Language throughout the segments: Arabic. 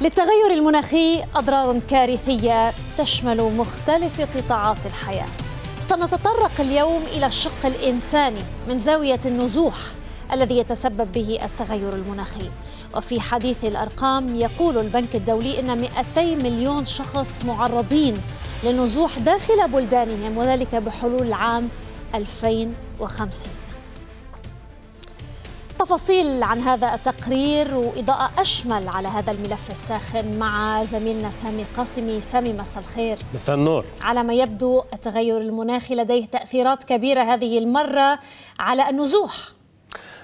للتغير المناخي أضرار كارثية تشمل مختلف قطاعات الحياة سنتطرق اليوم إلى الشق الإنساني من زاوية النزوح الذي يتسبب به التغير المناخي وفي حديث الأرقام يقول البنك الدولي أن 200 مليون شخص معرضين للنزوح داخل بلدانهم وذلك بحلول عام 2050 تفاصيل عن هذا التقرير وإضاءة أشمل على هذا الملف الساخن مع زميلنا سامي قاسمي سامي مساء الخير مساء النور على ما يبدو التغير المناخي لديه تأثيرات كبيرة هذه المرة على النزوح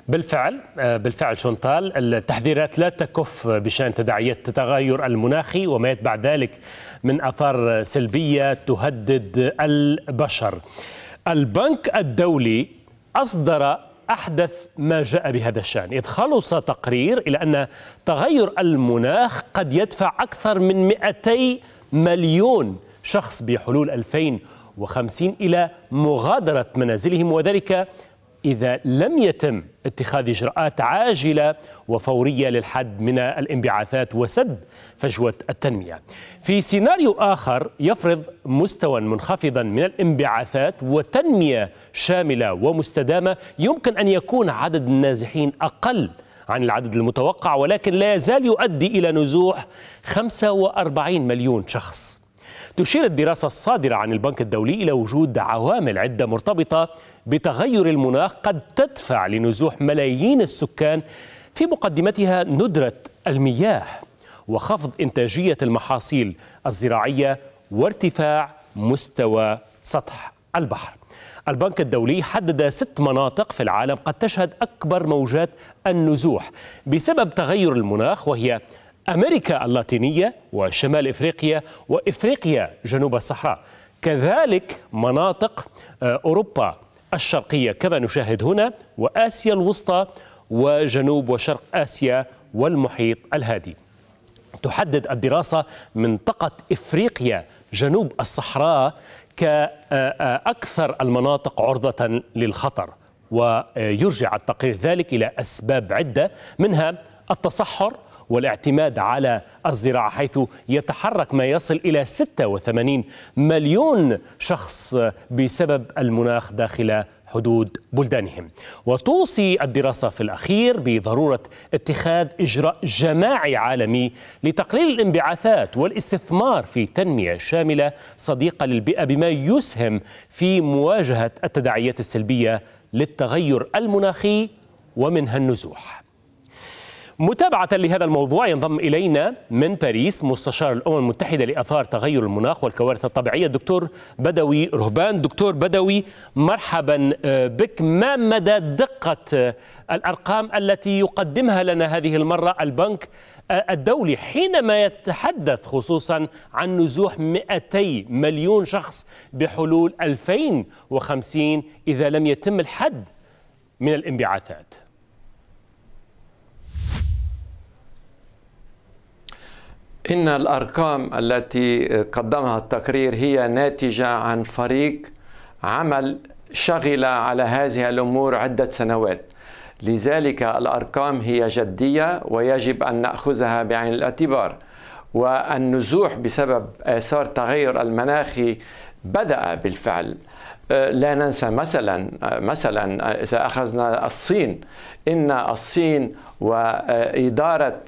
بالفعل آه، بالفعل شونتال التحذيرات لا تكف بشان تداعيات التغير المناخي وما يتبع ذلك من اثار سلبيه تهدد البشر. البنك الدولي اصدر أحدث ما جاء بهذا الشأن إذ خلص تقرير إلى أن تغير المناخ قد يدفع أكثر من 200 مليون شخص بحلول 2050 إلى مغادرة منازلهم وذلك إذا لم يتم اتخاذ إجراءات عاجلة وفورية للحد من الانبعاثات وسد فجوة التنمية في سيناريو آخر يفرض مستوى منخفضا من الانبعاثات وتنمية شاملة ومستدامة يمكن أن يكون عدد النازحين أقل عن العدد المتوقع ولكن لا يزال يؤدي إلى نزوح 45 مليون شخص تشير الدراسة الصادرة عن البنك الدولي إلى وجود عوامل عدة مرتبطة بتغير المناخ قد تدفع لنزوح ملايين السكان في مقدمتها ندرة المياه وخفض إنتاجية المحاصيل الزراعية وارتفاع مستوى سطح البحر البنك الدولي حدد ست مناطق في العالم قد تشهد أكبر موجات النزوح بسبب تغير المناخ وهي أمريكا اللاتينية وشمال إفريقيا وإفريقيا جنوب الصحراء كذلك مناطق آه، أوروبا الشرقية كما نشاهد هنا وآسيا الوسطى وجنوب وشرق آسيا والمحيط الهادي تحدد الدراسة منطقة إفريقيا جنوب الصحراء كأكثر المناطق عرضة للخطر ويرجع التقرير ذلك إلى أسباب عدة منها التصحر والاعتماد على الزراعة حيث يتحرك ما يصل إلى 86 مليون شخص بسبب المناخ داخل حدود بلدانهم وتوصي الدراسة في الأخير بضرورة اتخاذ إجراء جماعي عالمي لتقليل الانبعاثات والاستثمار في تنمية شاملة صديقة للبيئة بما يسهم في مواجهة التداعيات السلبية للتغير المناخي ومنها النزوح متابعة لهذا الموضوع ينضم إلينا من باريس مستشار الأمم المتحدة لأثار تغير المناخ والكوارث الطبيعية الدكتور بدوي رهبان دكتور بدوي مرحبا آه، بك ما مدى دقة آه، الأرقام التي يقدمها لنا هذه المرة البنك آه، الدولي حينما يتحدث خصوصا عن نزوح 200 مليون شخص بحلول 2050 إذا لم يتم الحد من الانبعاثات إن الأرقام التي قدمها التقرير هي ناتجة عن فريق عمل شغل على هذه الأمور عدة سنوات لذلك الأرقام هي جدية ويجب أن نأخذها بعين الاعتبار والنزوح بسبب آثار تغير المناخي بدأ بالفعل أه، لا ننسى مثلا أه، مثلا أه، اذا اخذنا الصين ان الصين واداره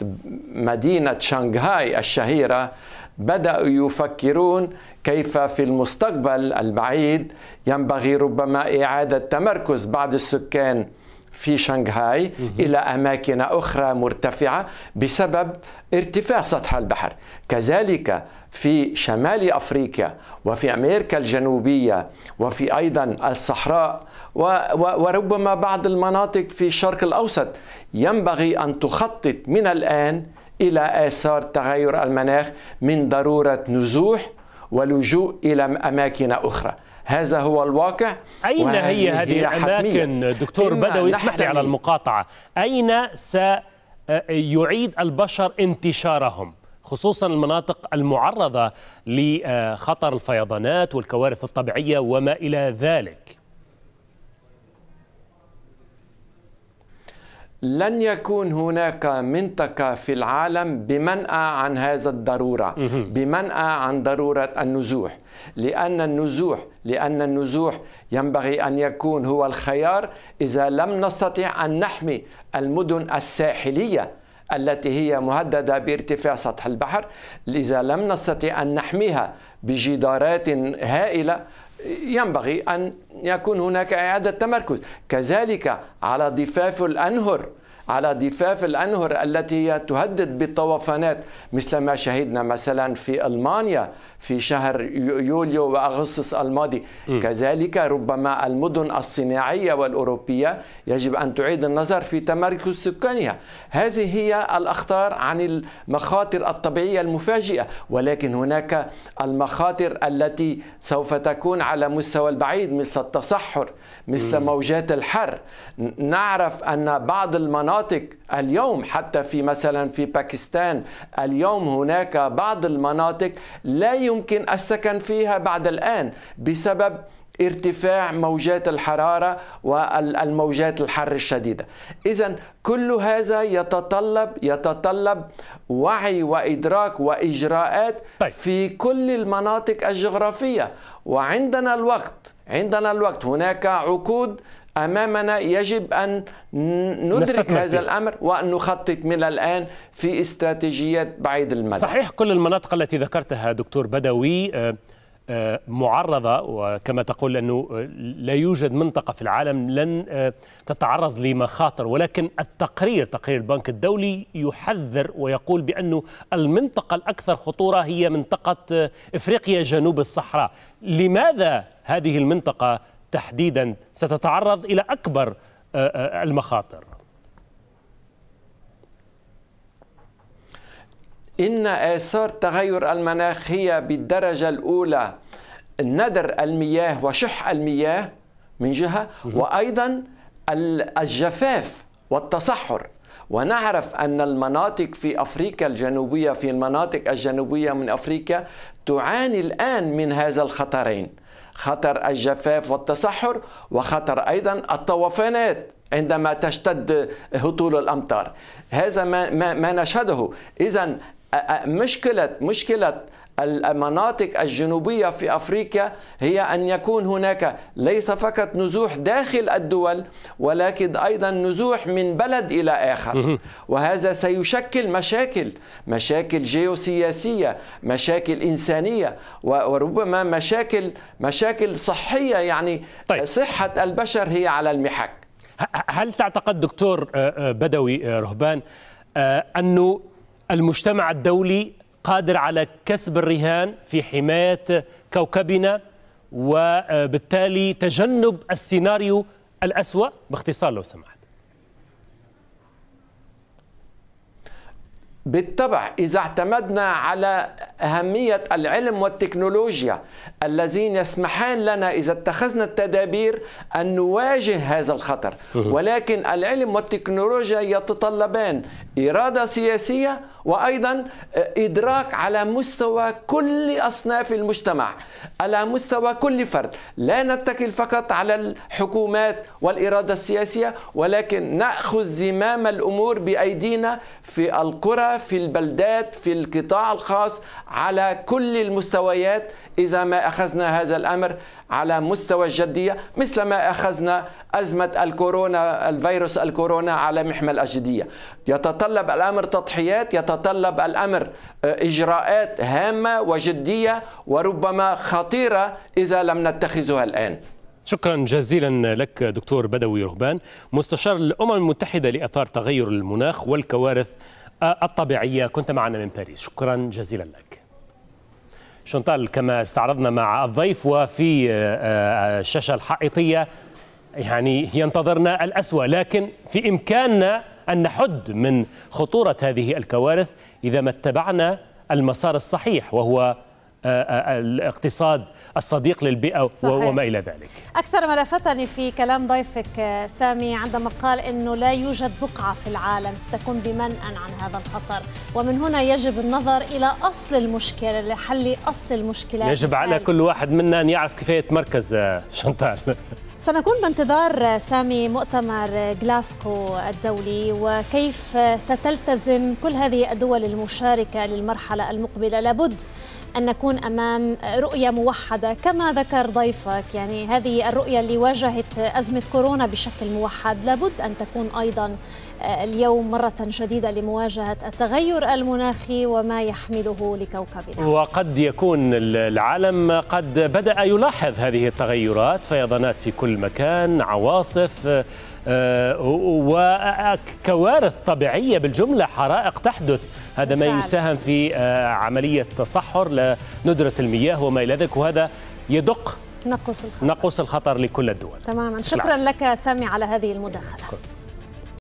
مدينه شنغهاي الشهيره بداوا يفكرون كيف في المستقبل البعيد ينبغي ربما اعاده تمركز بعض السكان في شنغهاي إلى أماكن أخرى مرتفعة بسبب ارتفاع سطح البحر كذلك في شمال أفريقيا وفي أمريكا الجنوبية وفي أيضا الصحراء وربما بعض المناطق في الشرق الأوسط ينبغي أن تخطط من الآن إلى آثار تغير المناخ من ضرورة نزوح ولجوء إلى أماكن أخرى هذا هو الواقع أين هي هذه الأماكن دكتور بدوي اسمح لي على المقاطعة أين سيعيد البشر انتشارهم خصوصا المناطق المعرضة لخطر الفيضانات والكوارث الطبيعية وما إلى ذلك لن يكون هناك منطقة في العالم بمنأى عن هذا الضرورة بمنأى عن ضرورة النزوح لأن النزوح لأن النزوح ينبغي أن يكون هو الخيار إذا لم نستطع أن نحمي المدن الساحلية التي هي مهدده بارتفاع سطح البحر اذا لم نستطع ان نحميها بجدارات هائله ينبغي أن يكون هناك إعادة تمركز كذلك على ضفاف الأنهر على ضفاف الأنهر التي هي تهدد بالطوفانات مثل ما شهدنا مثلا في ألمانيا في شهر يوليو وأغسطس الماضي م. كذلك ربما المدن الصناعية والأوروبية يجب أن تعيد النظر في تمركز سكانها هذه هي الأخطار عن المخاطر الطبيعية المفاجئة ولكن هناك المخاطر التي سوف تكون على مستوى البعيد مثل التصحر مثل م. موجات الحر نعرف أن بعض المناطق مناطق اليوم حتى في مثلا في باكستان اليوم هناك بعض المناطق لا يمكن السكن فيها بعد الآن بسبب ارتفاع موجات الحرارة والموجات الحر الشديدة إذا كل هذا يتطلب يتطلب وعي وإدراك وإجراءات طيب. في كل المناطق الجغرافية وعندنا الوقت عندنا الوقت هناك عقود امامنا يجب ان ندرك هذا الامر وان نخطط من الان في استراتيجيات بعيد المدى صحيح كل المناطق التي ذكرتها دكتور بدوي آه، آه، معرضه وكما تقول انه لا يوجد منطقه في العالم لن آه، تتعرض لمخاطر ولكن التقرير تقرير البنك الدولي يحذر ويقول بانه المنطقه الاكثر خطوره هي منطقه افريقيا جنوب الصحراء لماذا هذه المنطقة تحديدا ستتعرض إلى أكبر آه، آه، المخاطر إن آثار تغير المناخ هي بالدرجة الأولى ندر المياه وشح المياه من جهة وأيضا الجفاف والتصحر ونعرف أن المناطق في أفريقيا الجنوبية في المناطق الجنوبية من أفريقيا تعاني الآن من هذا الخطرين خطر الجفاف والتصحر وخطر أيضا الطوفانات عندما تشتد هطول الأمطار هذا ما, ما, نشهده إذا مشكلة مشكلة المناطق الجنوبية في أفريقيا هي أن يكون هناك ليس فقط نزوح داخل الدول ولكن أيضا نزوح من بلد إلى آخر وهذا سيشكل مشاكل مشاكل جيوسياسية مشاكل إنسانية وربما مشاكل مشاكل صحية يعني طيب. صحة البشر هي على المحك هل تعتقد دكتور بدوي رهبان أنه المجتمع الدولي قادر على كسب الرهان في حماية كوكبنا وبالتالي تجنب السيناريو الأسوأ باختصار لو سمحت بالطبع إذا اعتمدنا على أهمية العلم والتكنولوجيا الذين يسمحان لنا إذا اتخذنا التدابير أن نواجه هذا الخطر ولكن العلم والتكنولوجيا يتطلبان إرادة سياسية وأيضا آه، إدراك على مستوى كل أصناف المجتمع على مستوى كل فرد لا نتكل فقط على الحكومات والإرادة السياسية ولكن نأخذ زمام الأمور بأيدينا في القرى في البلدات في القطاع الخاص على كل المستويات إذا ما أخذنا هذا الأمر على مستوى الجدية مثل ما أخذنا أزمة الكورونا الفيروس الكورونا على محمل الجدية يتطلب الأمر تضحيات يتطلب الأمر آه، إجراءات هامة وجدية وربما خطيرة إذا لم نتخذها الآن شكرا جزيلا لك دكتور بدوي رهبان مستشار الامم المتحده لاثار تغير المناخ والكوارث آه، الطبيعية كنت معنا من باريس شكرا جزيلا لك شنطال كما استعرضنا مع الضيف وفي آه، آه، الشاشة الحائطية يعني ينتظرنا الأسوأ لكن في إمكاننا أن نحد من خطورة هذه الكوارث إذا ما اتبعنا المسار الصحيح وهو آه، آه، آه، الاقتصاد الصديق للبيئة صحيح. وما إلى ذلك أكثر ما لفتني في كلام ضيفك سامي عندما قال أنه لا يوجد بقعة في العالم ستكون بمنأ عن هذا الخطر ومن هنا يجب النظر إلى أصل المشكلة لحل أصل المشكلة يجب على كل واحد منا أن يعرف كيف يتمركز شنطال سنكون بانتظار سامي مؤتمر جلاسكو الدولي وكيف ستلتزم كل هذه الدول المشاركة للمرحلة المقبلة لابد أن نكون أمام رؤية موحدة كما ذكر ضيفك يعني هذه الرؤية اللي واجهت أزمة كورونا بشكل موحد لابد أن تكون أيضا آه، اليوم مرة جديدة لمواجهة التغير المناخي وما يحمله لكوكبنا وقد يكون العالم قد بدأ يلاحظ هذه التغيرات فيضانات في كل كل مكان عواصف آه، آه، وكوارث طبيعية بالجملة حرائق تحدث هذا ما يساهم في آه، عملية تصحر لندرة المياه وما إلى ذلك وهذا يدق نقص الخطر نقص الخطر لكل الدول تماما شكرا لك سامي على هذه المداخلة